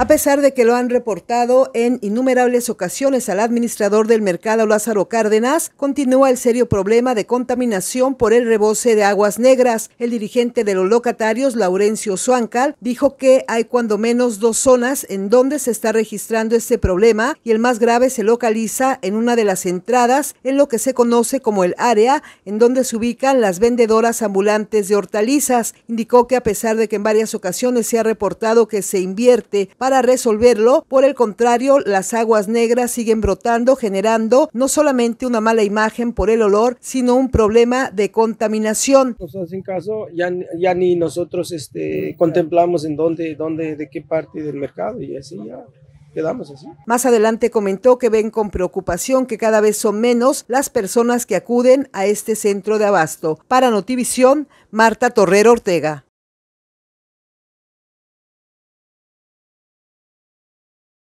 A pesar de que lo han reportado en innumerables ocasiones al administrador del mercado Lázaro Cárdenas, continúa el serio problema de contaminación por el rebose de aguas negras. El dirigente de los locatarios, Laurencio Suancal, dijo que hay cuando menos dos zonas en donde se está registrando este problema y el más grave se localiza en una de las entradas en lo que se conoce como el área en donde se ubican las vendedoras ambulantes de hortalizas. Indicó que a pesar de que en varias ocasiones se ha reportado que se invierte para para resolverlo. Por el contrario, las aguas negras siguen brotando, generando no solamente una mala imagen por el olor, sino un problema de contaminación. Nos hacen caso, ya, ni nosotros este, contemplamos en dónde, dónde, de qué parte del mercado y así ya. Quedamos así. Más adelante comentó que ven con preocupación que cada vez son menos las personas que acuden a este centro de abasto. Para Notivisión, Marta Torrero Ortega.